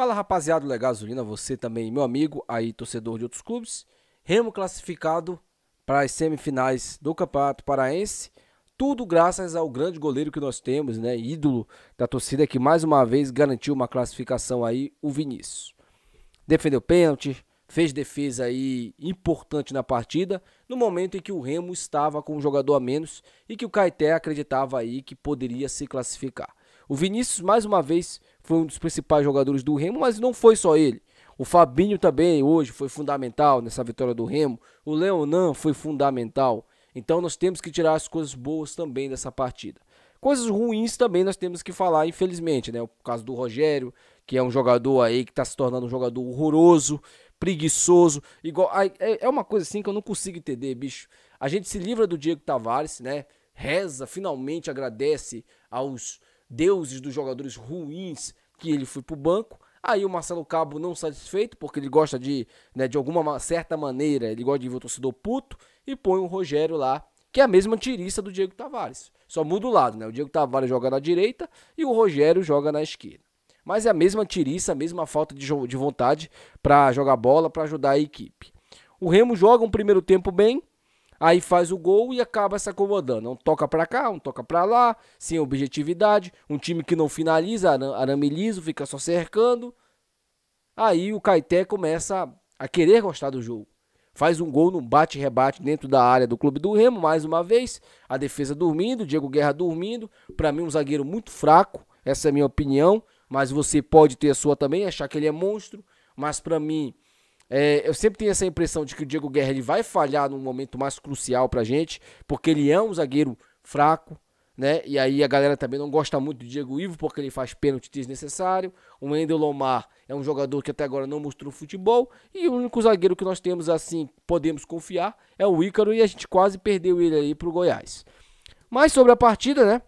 Fala rapaziada do você também, meu amigo, aí torcedor de outros clubes. Remo classificado para as semifinais do Campeonato Paraense. Tudo graças ao grande goleiro que nós temos, né? Ídolo da torcida que mais uma vez garantiu uma classificação aí, o Vinícius. Defendeu pênalti, fez defesa aí importante na partida, no momento em que o Remo estava com um jogador a menos e que o Caeté acreditava aí que poderia se classificar. O Vinícius, mais uma vez, foi um dos principais jogadores do Remo, mas não foi só ele. O Fabinho também, hoje, foi fundamental nessa vitória do Remo. O Leonan foi fundamental. Então, nós temos que tirar as coisas boas também dessa partida. Coisas ruins também nós temos que falar, infelizmente, né? O caso do Rogério, que é um jogador aí que está se tornando um jogador horroroso, preguiçoso. Igual, é, é uma coisa assim que eu não consigo entender, bicho. A gente se livra do Diego Tavares, né? Reza, finalmente agradece aos deuses dos jogadores ruins que ele foi para o banco. Aí o Marcelo Cabo não satisfeito, porque ele gosta de, né, de alguma certa maneira, ele gosta de ver o torcedor puto, e põe o Rogério lá, que é a mesma tirista do Diego Tavares. Só muda o lado, né? O Diego Tavares joga na direita e o Rogério joga na esquerda. Mas é a mesma tiriça, a mesma falta de, de vontade para jogar bola, para ajudar a equipe. O Remo joga um primeiro tempo bem, aí faz o gol e acaba se acomodando. Um toca para cá, um toca para lá, sem objetividade. Um time que não finaliza, arame liso, fica só cercando. Aí o Caeté começa a querer gostar do jogo. Faz um gol num bate-rebate dentro da área do Clube do Remo, mais uma vez. A defesa dormindo, Diego Guerra dormindo. Para mim, um zagueiro muito fraco, essa é a minha opinião. Mas você pode ter a sua também, achar que ele é monstro. Mas para mim, é, eu sempre tenho essa impressão de que o Diego Guerra ele vai falhar num momento mais crucial pra gente, porque ele é um zagueiro fraco, né? E aí a galera também não gosta muito do Diego Ivo, porque ele faz pênalti desnecessário. O Wendel Lomar é um jogador que até agora não mostrou futebol. E o único zagueiro que nós temos assim, podemos confiar, é o Ícaro, e a gente quase perdeu ele aí pro Goiás. Mas sobre a partida, né?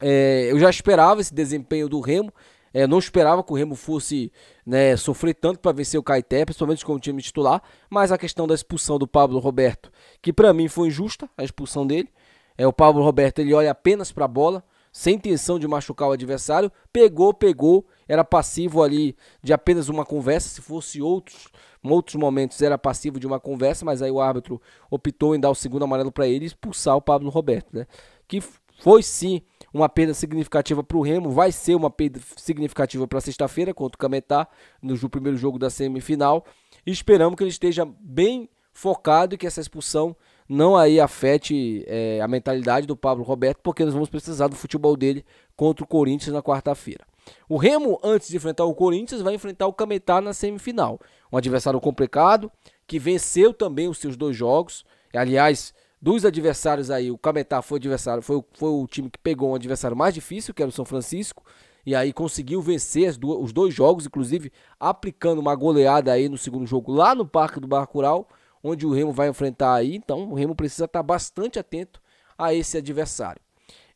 É, eu já esperava esse desempenho do Remo. É, não esperava que o Remo fosse né, sofrer tanto para vencer o Caeté, principalmente como time titular, mas a questão da expulsão do Pablo Roberto, que para mim foi injusta a expulsão dele. É, o Pablo Roberto ele olha apenas para a bola, sem intenção de machucar o adversário, pegou, pegou, era passivo ali de apenas uma conversa, se fosse outros, outros momentos era passivo de uma conversa, mas aí o árbitro optou em dar o segundo amarelo para ele e expulsar o Pablo Roberto, né? Que foi sim uma perda significativa para o Remo, vai ser uma perda significativa para sexta-feira contra o Cametá, no primeiro jogo da semifinal. E esperamos que ele esteja bem focado e que essa expulsão não aí afete é, a mentalidade do Pablo Roberto, porque nós vamos precisar do futebol dele contra o Corinthians na quarta-feira. O Remo, antes de enfrentar o Corinthians, vai enfrentar o Cametá na semifinal. Um adversário complicado, que venceu também os seus dois jogos. Aliás, dos adversários aí, o Cametá foi o adversário, foi, foi o time que pegou um adversário mais difícil, que era o São Francisco, e aí conseguiu vencer do, os dois jogos, inclusive aplicando uma goleada aí no segundo jogo lá no Parque do Barcural, onde o Remo vai enfrentar aí. Então o Remo precisa estar bastante atento a esse adversário.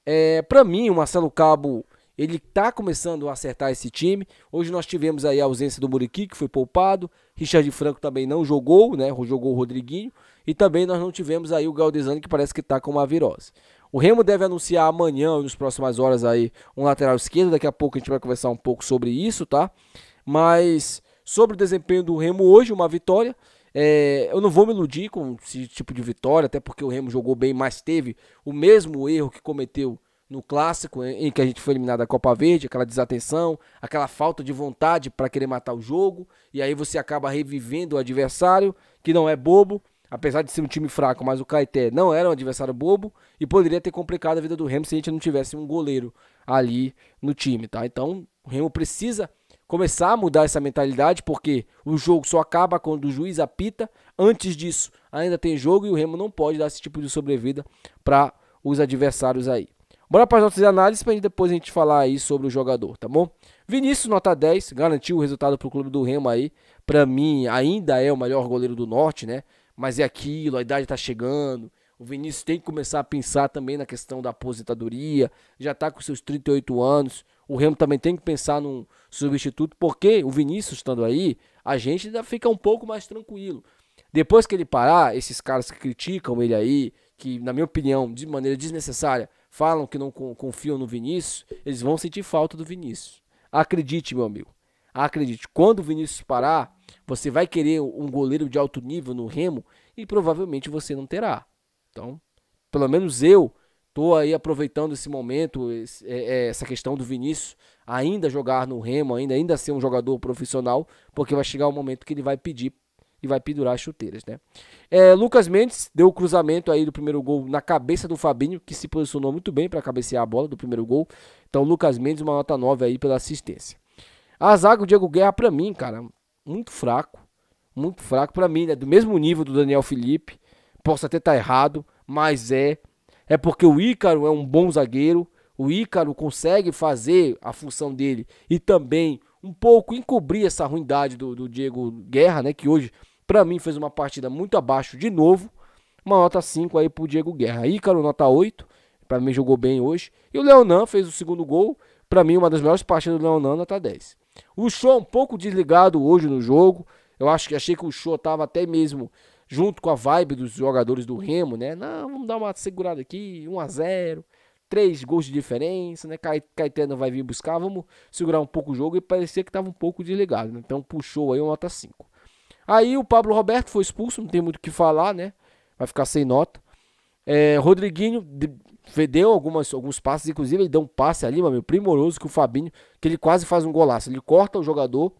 É, para mim, o Marcelo Cabo ele está começando a acertar esse time. Hoje nós tivemos aí a ausência do Muriqui, que foi poupado. Richard Franco também não jogou, né? Jogou o Rodriguinho. E também nós não tivemos aí o Galdesani, que parece que está com uma virose. O Remo deve anunciar amanhã, nas próximas horas aí, um lateral esquerdo. Daqui a pouco a gente vai conversar um pouco sobre isso, tá? Mas sobre o desempenho do Remo hoje, uma vitória. É, eu não vou me iludir com esse tipo de vitória, até porque o Remo jogou bem, mas teve o mesmo erro que cometeu no clássico, em que a gente foi eliminado da Copa Verde, aquela desatenção, aquela falta de vontade para querer matar o jogo, e aí você acaba revivendo o adversário, que não é bobo, apesar de ser um time fraco, mas o Caeté não era um adversário bobo e poderia ter complicado a vida do Remo se a gente não tivesse um goleiro ali no time, tá? Então, o Remo precisa começar a mudar essa mentalidade, porque o jogo só acaba quando o juiz apita. Antes disso, ainda tem jogo e o Remo não pode dar esse tipo de sobrevida para os adversários aí. Bora para as nossas análises para depois a gente falar aí sobre o jogador, tá bom? Vinícius, nota 10, garantiu o resultado para o clube do Remo aí. Para mim, ainda é o melhor goleiro do Norte, né? mas é aquilo, a idade está chegando. O Vinícius tem que começar a pensar também na questão da aposentadoria, já está com seus 38 anos. O Remo também tem que pensar num substituto, porque o Vinícius estando aí, a gente ainda fica um pouco mais tranquilo. Depois que ele parar, esses caras que criticam ele aí, que na minha opinião, de maneira desnecessária, falam que não confiam no Vinícius, eles vão sentir falta do Vinícius. Acredite, meu amigo. Acredite, quando o Vinícius parar, você vai querer um goleiro de alto nível no Remo e provavelmente você não terá. Então, pelo menos eu tô aí aproveitando esse momento, esse, é, é essa questão do Vinícius ainda jogar no Remo, ainda, ainda ser um jogador profissional, porque vai chegar o um momento que ele vai pedir e vai pendurar as chuteiras, né? É, Lucas Mendes deu o cruzamento aí do primeiro gol na cabeça do Fabinho, que se posicionou muito bem para cabecear a bola do primeiro gol. Então, Lucas Mendes, uma nota 9 aí pela assistência. A zaga, o Diego Guerra, para mim, cara, muito fraco, muito fraco para mim, né? do mesmo nível do Daniel Felipe. Posso até estar tá errado, mas é é porque o Ícaro é um bom zagueiro, o Ícaro consegue fazer a função dele e também um pouco encobrir essa ruindade do, do Diego Guerra, né, que hoje para mim fez uma partida muito abaixo de novo. Uma nota 5 aí pro Diego Guerra. Ícaro nota 8, para mim jogou bem hoje. E o Leonan fez o segundo gol, para mim uma das melhores partidas do Leonan, nota 10. O show é um pouco desligado hoje no jogo. Eu acho que achei que o show tava até mesmo junto com a vibe dos jogadores do Remo, né? Não, vamos dar uma segurada aqui, 1 a 0 três gols de diferença, né? Caetano vai vir buscar, vamos segurar um pouco o jogo e parecia que tava um pouco desligado, né? Então puxou aí uma nota 5. Aí o Pablo Roberto foi expulso, não tem muito o que falar, né? Vai ficar sem nota. É, Rodriguinho Fedeu algumas, alguns passes, inclusive ele deu um passe ali, meu primoroso, que o Fabinho, que ele quase faz um golaço. Ele corta o jogador,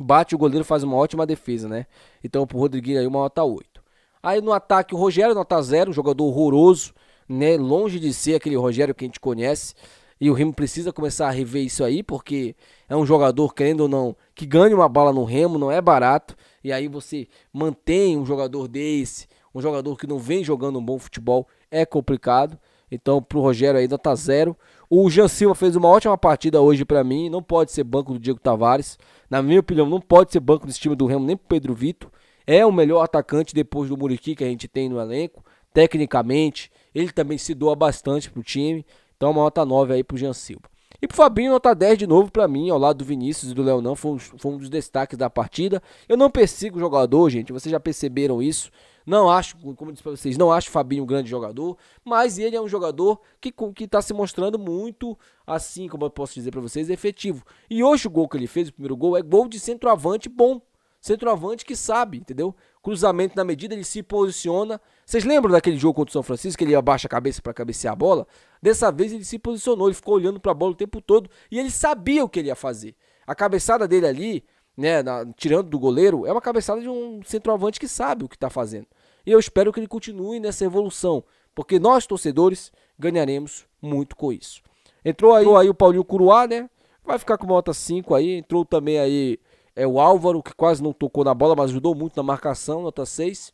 bate o goleiro, faz uma ótima defesa, né? Então pro Rodriguinho aí uma nota 8. Aí no ataque o Rogério, nota 0, jogador horroroso, né? Longe de ser aquele Rogério que a gente conhece. E o Remo precisa começar a rever isso aí, porque é um jogador, querendo ou não, que ganha uma bala no Remo, não é barato. E aí você mantém um jogador desse, um jogador que não vem jogando um bom futebol, é complicado. Então, pro Rogério aí, nota zero. O Jean Silva fez uma ótima partida hoje para mim. Não pode ser banco do Diego Tavares. Na minha opinião, não pode ser banco desse time do Remo, nem pro Pedro Vitor. É o melhor atacante depois do Muriqui que a gente tem no elenco. Tecnicamente, ele também se doa bastante pro time. Então, uma nota 9 aí pro Jean Silva. E pro Fabinho, nota 10 de novo para mim, ao lado do Vinícius e do Leonão, foi um, foi um dos destaques da partida. Eu não persigo o jogador, gente, vocês já perceberam isso. Não acho, como eu disse para vocês, não acho o Fabinho um grande jogador, mas ele é um jogador que que está se mostrando muito, assim como eu posso dizer para vocês, efetivo. E hoje o gol que ele fez, o primeiro gol, é gol de centroavante bom. Centroavante que sabe, entendeu? Cruzamento na medida, ele se posiciona. Vocês lembram daquele jogo contra o São Francisco, que ele abaixa a cabeça para cabecear a bola? Dessa vez ele se posicionou, ele ficou olhando para a bola o tempo todo e ele sabia o que ele ia fazer. A cabeçada dele ali, né, na, tirando do goleiro, é uma cabeçada de um centroavante que sabe o que está fazendo. E eu espero que ele continue nessa evolução, porque nós, torcedores, ganharemos muito com isso. Entrou aí, entrou aí o Paulinho Curuá, né? Vai ficar com uma nota 5 aí. Entrou também aí é o Álvaro, que quase não tocou na bola, mas ajudou muito na marcação, nota 6,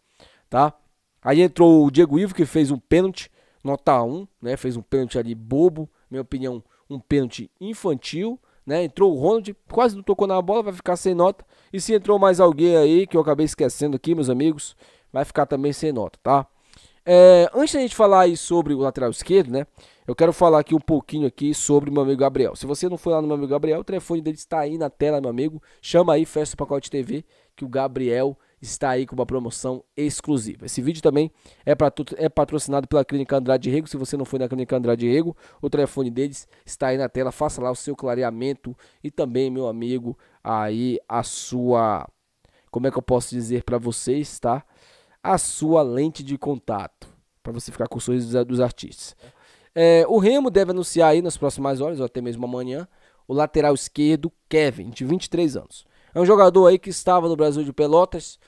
tá? Aí entrou o Diego Ivo, que fez um pênalti, nota 1, né? Fez um pênalti ali bobo, minha opinião, um pênalti infantil, né? Entrou o Ronald, quase não tocou na bola, vai ficar sem nota. E se entrou mais alguém aí, que eu acabei esquecendo aqui, meus amigos, vai ficar também sem nota, tá? É, antes da gente falar aí sobre o lateral esquerdo, né? Eu quero falar aqui um pouquinho aqui sobre o meu amigo Gabriel. Se você não foi lá no meu amigo Gabriel, o telefone dele está aí na tela, meu amigo. Chama aí Festa Pacote TV, que o Gabriel está aí com uma promoção exclusiva. Esse vídeo também é, pra, é patrocinado pela Clínica Andrade Rego. Se você não foi na Clínica Andrade Rego, o telefone deles está aí na tela. Faça lá o seu clareamento e também, meu amigo, aí a sua... Como é que eu posso dizer para vocês, tá? a sua lente de contato, para você ficar com os sorrisos dos artistas. É, o Remo deve anunciar aí nas próximas horas, ou até mesmo amanhã, o lateral esquerdo Kevin, de 23 anos. É um jogador aí que estava no Brasil de Pelotas,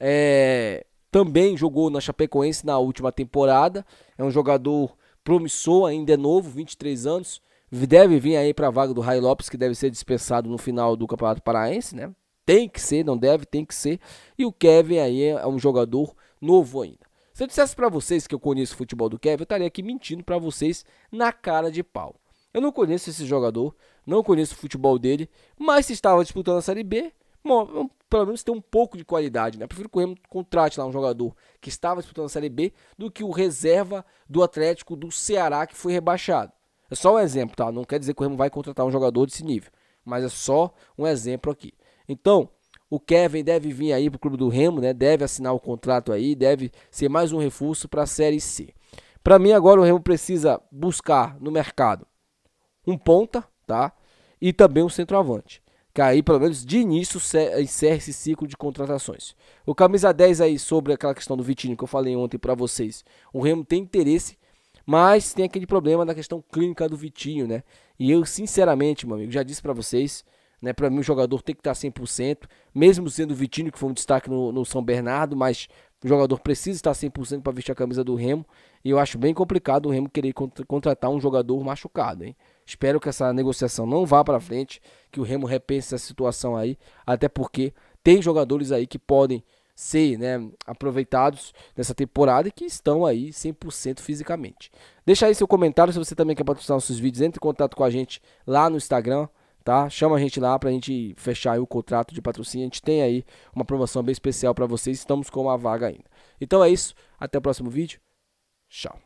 é, também jogou na Chapecoense na última temporada. É um jogador promissor, ainda é novo, 23 anos. Deve vir aí para a vaga do Rai Lopes, que deve ser dispensado no final do Campeonato Paraense, né? Tem que ser, não deve, tem que ser. E o Kevin aí é um jogador novo ainda. Se eu dissesse para vocês que eu conheço o futebol do Kevin, eu estaria aqui mentindo para vocês na cara de pau. Eu não conheço esse jogador, não conheço o futebol dele, mas se estava disputando a Série B, bom, pelo menos tem um pouco de qualidade, né? Eu prefiro que o Remo contrate lá um jogador que estava disputando a Série B do que o reserva do Atlético do Ceará que foi rebaixado. É só um exemplo, tá? Não quer dizer que o Remo vai contratar um jogador desse nível, mas é só um exemplo aqui. Então, o Kevin deve vir aí para o Clube do Remo, né? Deve assinar o contrato aí, deve ser mais um reforço para a Série C. Para mim, agora o Remo precisa buscar no mercado um ponta, tá? E também um centroavante. Que aí, pelo menos de início, encerra esse ciclo de contratações. O camisa 10 aí, sobre aquela questão do Vitinho que eu falei ontem para vocês. O Remo tem interesse mas tem aquele problema da questão clínica do Vitinho, né? E eu, sinceramente, meu amigo, já disse para vocês, né? Para mim, o jogador tem que tá estar 100%, mesmo sendo o Vitinho, que foi um destaque no, no São Bernardo, mas o jogador precisa estar 100% para vestir a camisa do Remo. E eu acho bem complicado o Remo querer contra contratar um jogador machucado. Hein? Espero que essa negociação não vá para frente, que o Remo repense essa situação aí, até porque tem jogadores aí que podem ser né, aproveitados nessa temporada e que estão aí 100% fisicamente. Deixa aí seu comentário se você também quer patrocinar nossos vídeos, entre em contato com a gente lá no Instagram, tá? Chama a gente lá pra gente fechar o contrato de patrocínio. A gente tem aí uma promoção bem especial para vocês. Estamos com uma vaga ainda. Então é isso. Até o próximo vídeo. Tchau.